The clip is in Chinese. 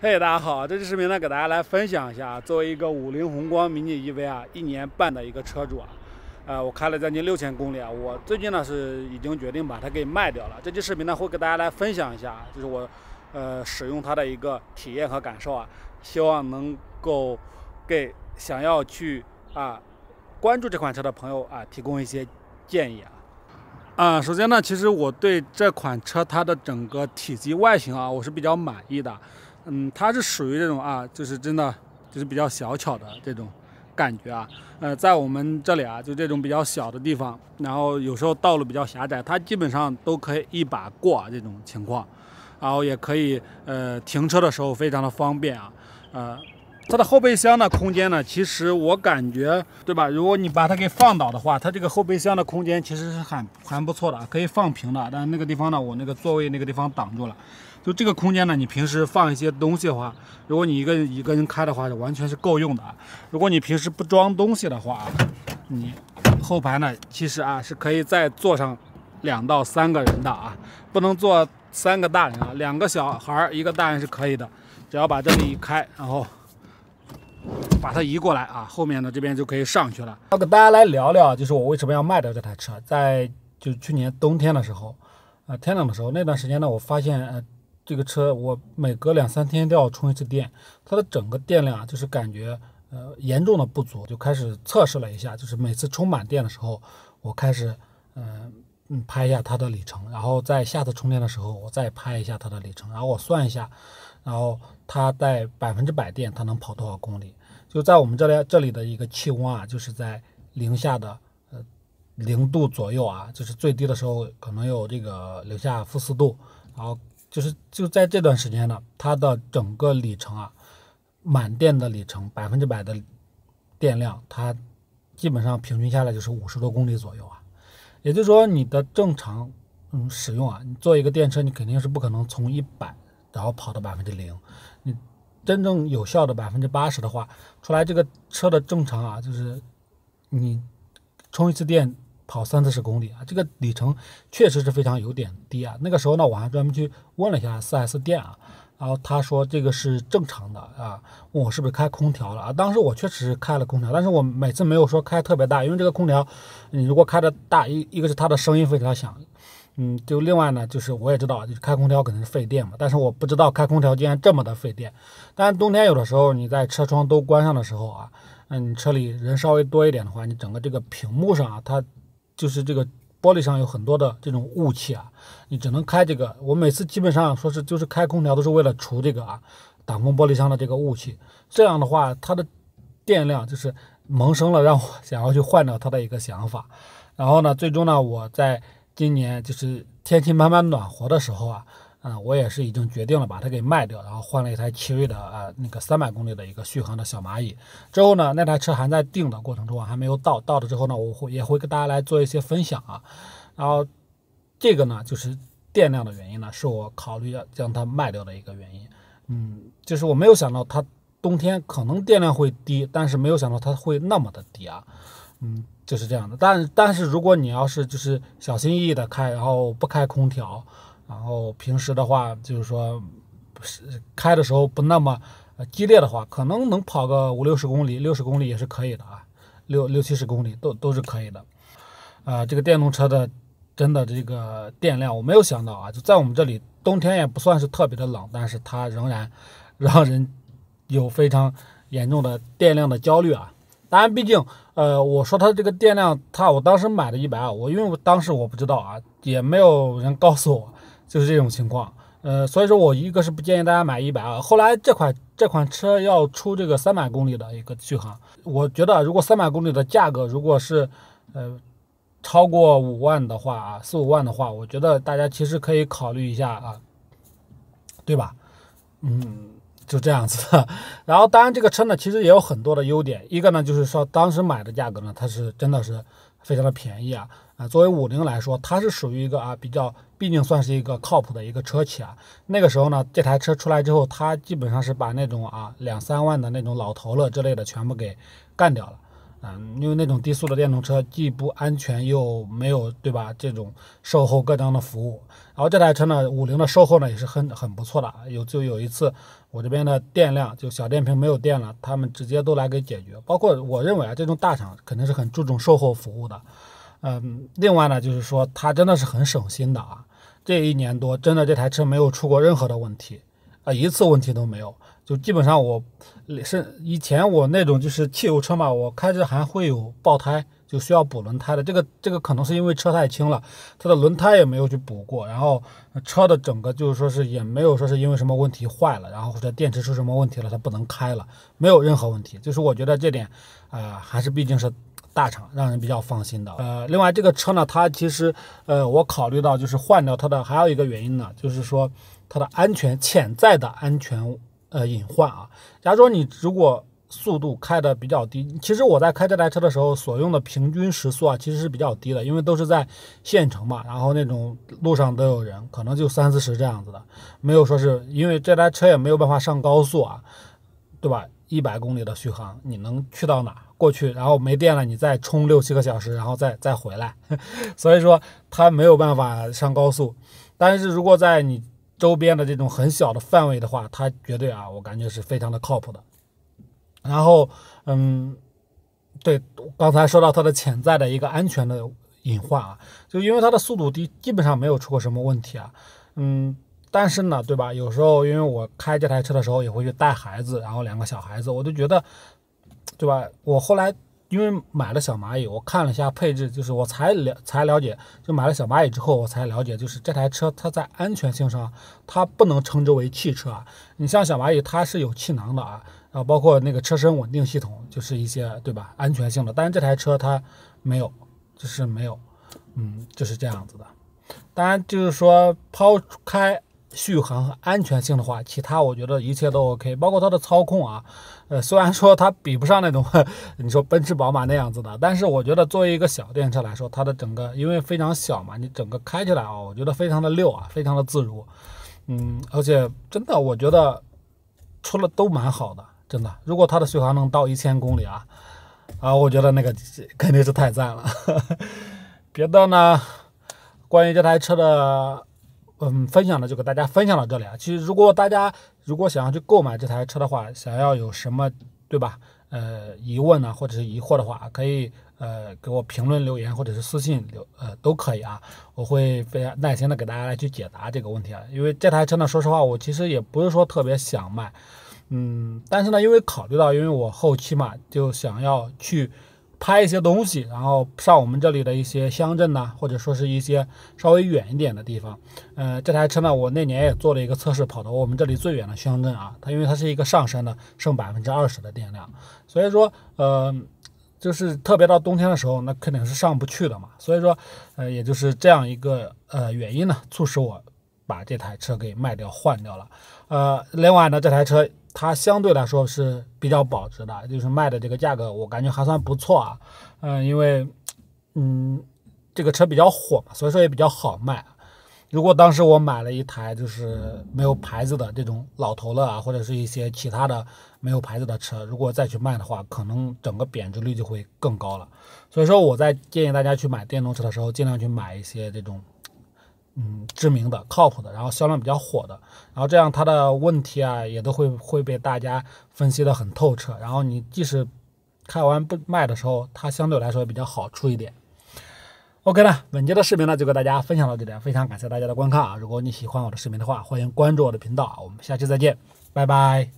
嘿，大家好！这期视频呢，给大家来分享一下，作为一个五菱宏光迷你 EV 啊，一年半的一个车主啊，呃，我开了将近六千公里啊，我最近呢是已经决定把它给卖掉了。这期视频呢会给大家来分享一下，就是我呃使用它的一个体验和感受啊，希望能够给想要去啊关注这款车的朋友啊提供一些建议啊。嗯，首先呢，其实我对这款车它的整个体积外形啊，我是比较满意的。嗯，它是属于这种啊，就是真的，就是比较小巧的这种感觉啊。呃，在我们这里啊，就这种比较小的地方，然后有时候道路比较狭窄，它基本上都可以一把过这种情况，然后也可以呃停车的时候非常的方便啊，呃。它的后备箱的空间呢，其实我感觉，对吧？如果你把它给放倒的话，它这个后备箱的空间其实是很很不错的，可以放平的。但那个地方呢，我那个座位那个地方挡住了。就这个空间呢，你平时放一些东西的话，如果你一个一个人开的话，是完全是够用的。如果你平时不装东西的话，你后排呢，其实啊是可以再坐上两到三个人的啊，不能坐三个大人啊，两个小孩儿一个大人是可以的，只要把这里一开，然后。把它移过来啊，后面的这边就可以上去了。要跟大家来聊聊，就是我为什么要卖掉这台车。在就去年冬天的时候，啊，天冷的时候，那段时间呢，我发现呃，这个车我每隔两三天都要充一次电，它的整个电量就是感觉呃严重的不足，就开始测试了一下，就是每次充满电的时候，我开始嗯嗯拍一下它的里程，然后在下次充电的时候我再拍一下它的里程，然后我算一下，然后它在百分之百电它能跑多少公里。就在我们这里，这里的一个气温啊，就是在零下的呃零度左右啊，就是最低的时候可能有这个零下负四度，然后就是就在这段时间呢，它的整个里程啊，满电的里程，百分之百的电量，它基本上平均下来就是五十多公里左右啊。也就是说，你的正常嗯使用啊，你坐一个电车，你肯定是不可能从一百然后跑到百分之零。真正有效的百分之八十的话，出来这个车的正常啊，就是你充一次电跑三四十公里啊，这个里程确实是非常有点低啊。那个时候呢，我还专门去问了一下四 s 店啊，然后他说这个是正常的啊，问我是不是开空调了啊。当时我确实是开了空调，但是我每次没有说开特别大，因为这个空调你如果开的大一一个是它的声音非常响。嗯，就另外呢，就是我也知道就是开空调可能是费电嘛，但是我不知道开空调竟然这么的费电。但是冬天有的时候你在车窗都关上的时候啊，嗯，车里人稍微多一点的话，你整个这个屏幕上啊，它就是这个玻璃上有很多的这种雾气啊，你只能开这个。我每次基本上说是就是开空调都是为了除这个啊，挡风玻璃上的这个雾气。这样的话，它的电量就是萌生了让我想要去换掉它的一个想法。然后呢，最终呢，我在。今年就是天气慢慢暖和的时候啊，嗯，我也是已经决定了把它给卖掉，然后换了一台奇瑞的啊那个三百公里的一个续航的小蚂蚁。之后呢，那台车还在订的过程中，还没有到，到了之后呢，我会也会跟大家来做一些分享啊。然后这个呢，就是电量的原因呢，是我考虑要将它卖掉的一个原因。嗯，就是我没有想到它冬天可能电量会低，但是没有想到它会那么的低啊。嗯。就是这样的，但但是如果你要是就是小心翼翼的开，然后不开空调，然后平时的话就是说，开的时候不那么激烈的话，可能能跑个五六十公里，六十公里也是可以的啊，六六七十公里都都是可以的。呃，这个电动车的真的这个电量，我没有想到啊，就在我们这里冬天也不算是特别的冷，但是它仍然让人有非常严重的电量的焦虑啊。当然，毕竟，呃，我说它这个电量，它我当时买的一百二，我因为我当时我不知道啊，也没有人告诉我，就是这种情况，呃，所以说，我一个是不建议大家买一百二。后来这款这款车要出这个三百公里的一个续航，我觉得如果三百公里的价格如果是，呃，超过五万的话啊，四五万的话，我觉得大家其实可以考虑一下啊，对吧？嗯。就这样子，的。然后当然这个车呢，其实也有很多的优点。一个呢，就是说当时买的价格呢，它是真的是非常的便宜啊啊。作为五菱来说，它是属于一个啊比较，毕竟算是一个靠谱的一个车企啊。那个时候呢，这台车出来之后，它基本上是把那种啊两三万的那种老头乐之类的全部给干掉了。嗯，因为那种低速的电动车既不安全又没有，对吧？这种售后各样的服务。然后这台车呢，五菱的售后呢也是很很不错的。有就有一次，我这边的电量就小电瓶没有电了，他们直接都来给解决。包括我认为啊，这种大厂肯定是很注重售后服务的。嗯，另外呢，就是说它真的是很省心的啊。这一年多，真的这台车没有出过任何的问题，啊，一次问题都没有。就基本上我是以前我那种就是汽油车嘛，我开着还会有爆胎，就需要补轮胎的。这个这个可能是因为车太轻了，它的轮胎也没有去补过，然后车的整个就是说是也没有说是因为什么问题坏了，然后或者电池出什么问题了它不能开了，没有任何问题。就是我觉得这点，呃，还是毕竟是大厂，让人比较放心的。呃，另外这个车呢，它其实呃我考虑到就是换掉它的还有一个原因呢，就是说它的安全潜在的安全。呃，隐患啊！假如说你如果速度开的比较低，其实我在开这台车的时候，所用的平均时速啊，其实是比较低的，因为都是在县城嘛，然后那种路上都有人，可能就三四十这样子的，没有说是因为这台车也没有办法上高速啊，对吧？一百公里的续航，你能去到哪？过去，然后没电了，你再充六七个小时，然后再再回来，所以说它没有办法上高速。但是如果在你周边的这种很小的范围的话，它绝对啊，我感觉是非常的靠谱的。然后，嗯，对，刚才说到它的潜在的一个安全的隐患啊，就因为它的速度低，基本上没有出过什么问题啊。嗯，但是呢，对吧？有时候因为我开这台车的时候也会去带孩子，然后两个小孩子，我就觉得，对吧？我后来。因为买了小蚂蚁，我看了一下配置，就是我才了才了解，就买了小蚂蚁之后，我才了解，就是这台车它在安全性上，它不能称之为汽车。你像小蚂蚁，它是有气囊的啊，啊，包括那个车身稳定系统，就是一些对吧？安全性的，但是这台车它没有，就是没有，嗯，就是这样子的。当然，就是说抛开。续航和安全性的话，其他我觉得一切都 OK，包括它的操控啊，呃，虽然说它比不上那种 你说奔驰、宝马那样子的，但是我觉得作为一个小电车来说，它的整个因为非常小嘛，你整个开起来啊，我觉得非常的溜啊，非常的自如，嗯，而且真的我觉得除了都蛮好的，真的，如果它的续航能到一千公里啊，啊，我觉得那个肯定是太赞了。别的呢，关于这台车的。嗯，分享呢就给大家分享到这里啊。其实如果大家如果想要去购买这台车的话，想要有什么对吧？呃，疑问呢或者是疑惑的话，可以呃给我评论留言或者是私信留呃都可以啊。我会非常耐心的给大家来去解答这个问题啊。因为这台车呢，说实话我其实也不是说特别想卖，嗯，但是呢，因为考虑到因为我后期嘛就想要去。拍一些东西，然后上我们这里的一些乡镇呐，或者说是一些稍微远一点的地方。呃，这台车呢，我那年也做了一个测试，跑到我们这里最远的乡镇啊。它因为它是一个上山的，剩百分之二十的电量，所以说，呃，就是特别到冬天的时候，那肯定是上不去的嘛。所以说，呃，也就是这样一个呃原因呢，促使我。把这台车给卖掉换掉了，呃，另外呢，这台车它相对来说是比较保值的，就是卖的这个价格我感觉还算不错啊，嗯，因为嗯，这个车比较火嘛，所以说也比较好卖。如果当时我买了一台就是没有牌子的这种老头乐啊，或者是一些其他的没有牌子的车，如果再去卖的话，可能整个贬值率就会更高了。所以说我在建议大家去买电动车的时候，尽量去买一些这种。嗯，知名的、靠谱的，然后销量比较火的，然后这样它的问题啊，也都会会被大家分析的很透彻。然后你即使开完不卖的时候，它相对来说比较好出一点。OK 了，本期的视频呢就给大家分享到这里，非常感谢大家的观看啊！如果你喜欢我的视频的话，欢迎关注我的频道，啊！我们下期再见，拜拜。